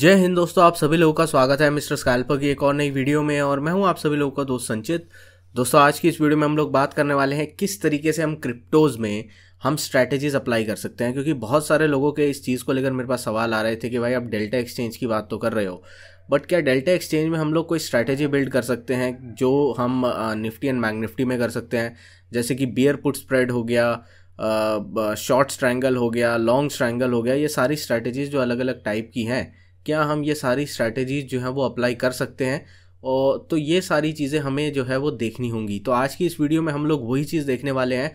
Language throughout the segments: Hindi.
जय हिंद दोस्तों आप सभी लोगों का स्वागत है मिस्टर स्कैल्पर की एक और नई वीडियो में और मैं हूं आप सभी लोगों का दोस्त संचित दोस्तों आज की इस वीडियो में हम लोग बात करने वाले हैं किस तरीके से हम क्रिप्टोज में हम स्ट्रैटेजीज अप्लाई कर सकते हैं क्योंकि बहुत सारे लोगों के इस चीज़ को लेकर मेरे पास सवाल आ रहे थे कि भाई आप डेल्टा एक्सचेंज की बात तो कर रहे हो बट क्या डेल्टा एक्सचेंज में हम लोग कोई स्ट्रैटेजी बिल्ड कर सकते हैं जो हम निफ्टी एंड मैग निफ्टी में कर सकते हैं जैसे कि बियर पुट स्प्रेड हो गया शॉर्ट स्ट्रैंगल हो गया लॉन्ग स्ट्रैंगल हो गया ये सारी स्ट्रैटेजीज जो अलग अलग टाइप की हैं क्या हम ये सारी स्ट्रैटेजीज जो हैं वो अप्लाई कर सकते हैं और तो ये सारी चीज़ें हमें जो है वो देखनी होंगी तो आज की इस वीडियो में हम लोग वही चीज़ देखने वाले हैं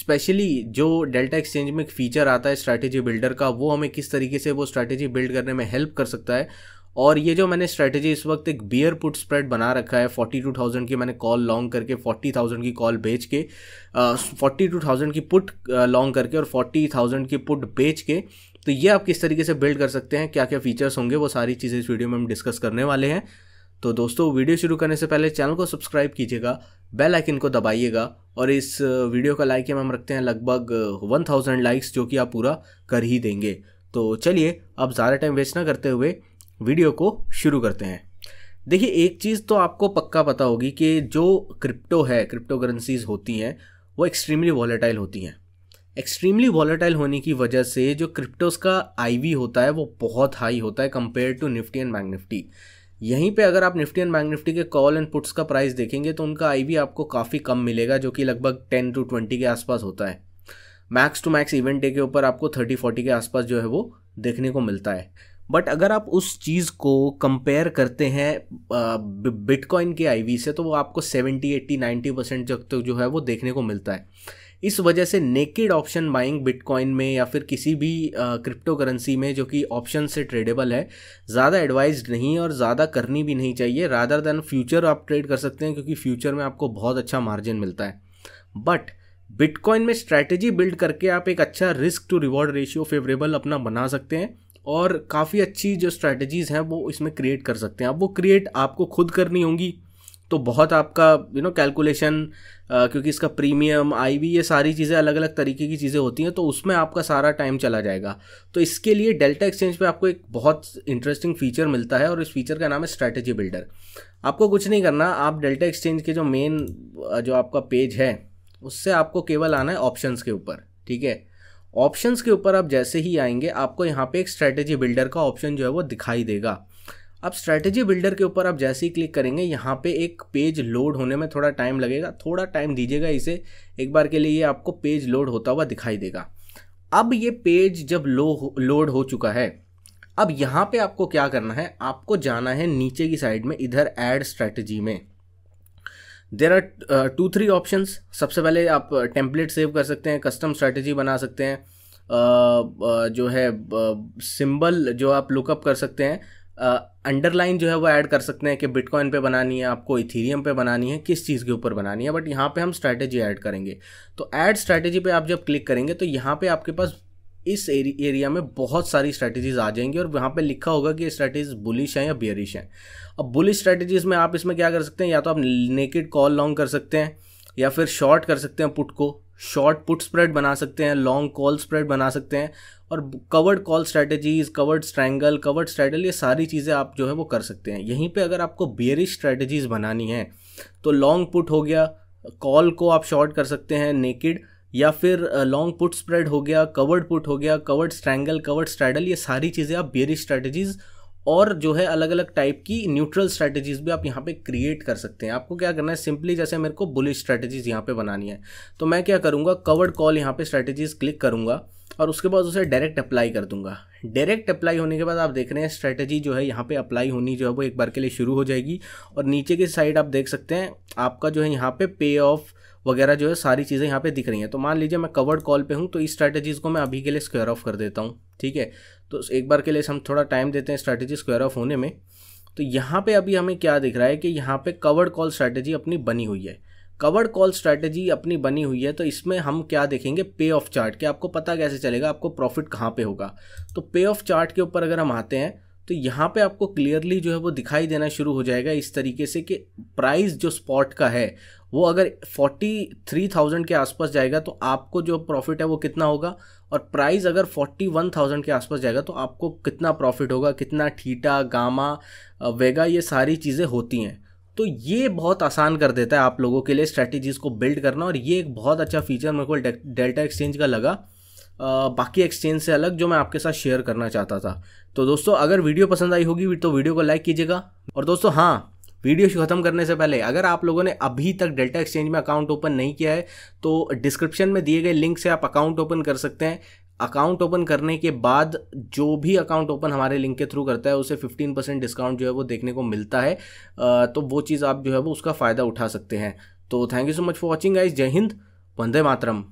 स्पेशली जो डेल्टा एक्सचेंज में एक फ़ीचर आता है स्ट्रैटेजी बिल्डर का वो हमें किस तरीके से वो स्ट्रैटेजी बिल्ड करने में हेल्प कर सकता है और ये जो मैंने स्ट्रेटेजी इस वक्त एक बियर पुट स्प्रेड बना रखा है फोर्टी टू थाउजेंड की मैंने कॉल लॉन्ग करके फोर्टी थाउजेंड की कॉल बेच के फोर्टी टू थाउजेंड की पुट लॉन्ग करके और फोर्टी थाउजेंड की पुट बेच के तो ये आप किस तरीके से बिल्ड कर सकते हैं क्या क्या फीचर्स होंगे वो सारी चीज़ें इस वीडियो में हम डिस्कस करने वाले हैं तो दोस्तों वीडियो शुरू करने से पहले चैनल को सब्सक्राइब कीजिएगा बेल आइकन को दबाइएगा और इस वीडियो का लाइक हम रखते हैं लगभग वन थाउजेंड लाइक्स जो कि आप पूरा कर ही देंगे तो चलिए अब ज़्यादा टाइम वेस्ट ना करते हुए वीडियो को शुरू करते हैं देखिए एक चीज़ तो आपको पक्का पता होगी कि जो क्रिप्टो है क्रिप्टो करेंसीज होती हैं वो एक्सट्रीमली वॉलेटाइल होती हैं एक्सट्रीमली वॉलेटाइल होने की वजह से जो क्रिप्टोस का आईवी होता है वो बहुत हाई होता है compare to Nifty and bank Nifty यहीं पे अगर आप निफ्टी एंड बैंक निफ्टी के कॉल एंड पुट्स का प्राइस देखेंगे तो उनका आईवी आपको काफ़ी कम मिलेगा जो कि लगभग टेन टू ट्वेंटी के आसपास होता है max to max event day के ऊपर आपको थर्टी फोर्टी के आसपास जो है वो देखने को मिलता है बट अगर आप उस चीज़ को कंपेयर करते हैं बिटकॉइन के आईवी से तो वो आपको 70, 80, 90 परसेंट तक तो जो है वो देखने को मिलता है इस वजह से नेकेड ऑप्शन बाइंग बिटकॉइन में या फिर किसी भी क्रिप्टो करेंसी में जो कि ऑप्शन से ट्रेडेबल है ज़्यादा एडवाइज नहीं और ज़्यादा करनी भी नहीं चाहिए रादर देन फ्यूचर आप ट्रेड कर सकते हैं क्योंकि फ्यूचर में आपको बहुत अच्छा मार्जिन मिलता है बट बिटकॉइन में स्ट्रैटेजी बिल्ड करके आप एक अच्छा risk to reward ratio favourable अपना बना सकते हैं और काफ़ी अच्छी जो स्ट्रैटेजीज़ हैं वो इसमें क्रिएट कर सकते हैं अब वो क्रिएट आपको खुद करनी होंगी तो बहुत आपका यू नो कैलकुलेशन क्योंकि इसका प्रीमियम आईवी ये सारी चीज़ें अलग अलग तरीके की चीज़ें होती हैं तो उसमें आपका सारा टाइम चला जाएगा तो इसके लिए डेल्टा एक्सचेंज पे आपको एक बहुत इंटरेस्टिंग फीचर मिलता है और इस फीचर का नाम है स्ट्रैटेजी बिल्डर आपको कुछ नहीं करना आप डेल्टा एक्सचेंज के जो मेन जो आपका पेज है उससे आपको केवल आना है ऑप्शंस के ऊपर ठीक है ऑप्शंस के ऊपर आप जैसे ही आएंगे आपको यहाँ पे एक स्ट्रैटेजी बिल्डर का ऑप्शन जो है वो दिखाई देगा अब स्ट्रैटेजी बिल्डर के ऊपर आप जैसे ही क्लिक करेंगे यहाँ पे एक पेज लोड होने में थोड़ा टाइम लगेगा थोड़ा टाइम दीजिएगा इसे एक बार के लिए ये आपको पेज लोड होता हुआ दिखाई देगा अब ये पेज जब लो लोड हो चुका है अब यहाँ पे आपको क्या करना है आपको जाना है नीचे की साइड में इधर एड स्ट्रैटेजी में there are two three option सबसे पहले आप टेम्पलेट uh, सेव कर सकते हैं कस्टम स्ट्रैटेजी बना सकते हैं uh, uh जो है सिंबल uh, जो आप लुकअप कर सकते हैं अंडरलाइन uh, जो है वो ऐड कर सकते हैं कि बिटकॉइन पे बनानी है आपको इथीरियम पे बनानी है किस चीज़ के ऊपर बनानी है बट यहाँ पे हम स्ट्रैटेजी ऐड करेंगे तो ऐड स्ट्रैटेजी पे आप जब क्लिक करेंगे तो यहाँ पे आपके पास इस एरिया में बहुत सारी स्ट्रैटेजीज आ जाएंगी और वहाँ पे लिखा होगा कि स्ट्रैटेजीज बुलिश हैं या बियरिश हैं अब बुलिश स्ट्रैटेजीज में आप इसमें क्या कर सकते हैं या तो आप नेकेड कॉल लॉन्ग कर सकते हैं या फिर शॉर्ट कर सकते हैं पुट को शॉर्ट पुट स्प्रेड बना सकते हैं लॉन्ग कॉल स्प्रेड बना सकते हैं और covered call strategies covered strangle covered straddle ये सारी चीज़ें आप जो है वो कर सकते हैं यहीं पे अगर आपको बियरिश स्ट्रैटेजीज बनानी है तो लॉन्ग पुट हो गया कॉल को आप शॉर्ट कर सकते हैं नेकेड या फिर लॉन्ग पुट स्प्रेड हो गया कवर्ड पुट हो गया कवर्ड स्ट्रैंगल कवर्ड स्ट्रैडल ये सारी चीज़ें आप बेरी स्ट्रैटेजीज़ और जो है अलग अलग टाइप की न्यूट्रल स्ट्रैटेजीज भी आप यहाँ पे क्रिएट कर सकते हैं आपको क्या करना है सिंपली जैसे मेरे को बुलिश स्ट्रैटेजीज यहाँ पे बनानी है तो मैं क्या करूँगा कवर्ड कॉल यहाँ पे स्ट्रैटेजीज क्लिक करूँगा और उसके बाद उसे डायरेक्ट अप्लाई कर दूंगा डायरेक्ट अप्लाई होने के बाद आप देख रहे हैं स्ट्रैटेजी जो है यहाँ पे अप्लाई होनी जो है वो एक बार के लिए शुरू हो जाएगी और नीचे की साइड आप देख सकते हैं आपका जो है यहाँ पे पे ऑफ वगैरह जो है सारी चीज़ें यहाँ पे दिख रही हैं तो मान लीजिए मैं कवर्ड कॉल पे हूँ तो इस स्ट्रैटेजीज़ को मैं अभी के लिए स्क्वायर ऑफ कर देता हूँ ठीक है तो एक बार के लिए हम थोड़ा टाइम देते हैं स्ट्रैटेजी स्क्वायर ऑफ होने में तो यहाँ पर अभी हमें क्या दिख रहा है कि यहाँ पर कवर्ड कॉल स्ट्रैटेजी अपनी बनी हुई है कवर्ड कॉल स्ट्रैटेजी अपनी बनी हुई है तो इसमें हम क्या देखेंगे पे ऑफ चार्ट के आपको पता कैसे चलेगा आपको प्रॉफिट कहाँ पर होगा तो पे ऑफ चार्ट के ऊपर अगर हम आते हैं तो यहाँ पे आपको क्लियरली जो है वो दिखाई देना शुरू हो जाएगा इस तरीके से कि प्राइस जो स्पॉट का है वो अगर फोर्टी थ्री थाउजेंड के आसपास जाएगा तो आपको जो प्रॉफिट है वो कितना होगा और प्राइस अगर फोर्टी वन थाउजेंड के आसपास जाएगा तो आपको कितना प्रॉफिट होगा कितना ठीटा गामा वेगा ये सारी चीज़ें होती हैं तो ये बहुत आसान कर देता है आप लोगों के लिए स्ट्रैटेजीज़ को बिल्ड करना और ये एक बहुत अच्छा फीचर मेरे को डेल्टा एक्सचेंज का लगा आ, बाकी एक्सचेंज से अलग जो मैं आपके साथ शेयर करना चाहता था तो दोस्तों अगर वीडियो पसंद आई होगी तो वीडियो को लाइक कीजिएगा और दोस्तों हाँ वीडियो खत्म करने से पहले अगर आप लोगों ने अभी तक डेल्टा एक्सचेंज में अकाउंट ओपन नहीं किया है तो डिस्क्रिप्शन में दिए गए लिंक से आप अकाउंट ओपन कर सकते हैं अकाउंट ओपन करने के बाद जो भी अकाउंट ओपन हमारे लिंक के थ्रू करता है उसे 15 परसेंट डिस्काउंट जो है वो देखने को मिलता है तो वो चीज़ आप जो है वो उसका फ़ायदा उठा सकते हैं तो thank you so much for watching guys जय हिंद वंदे मातरम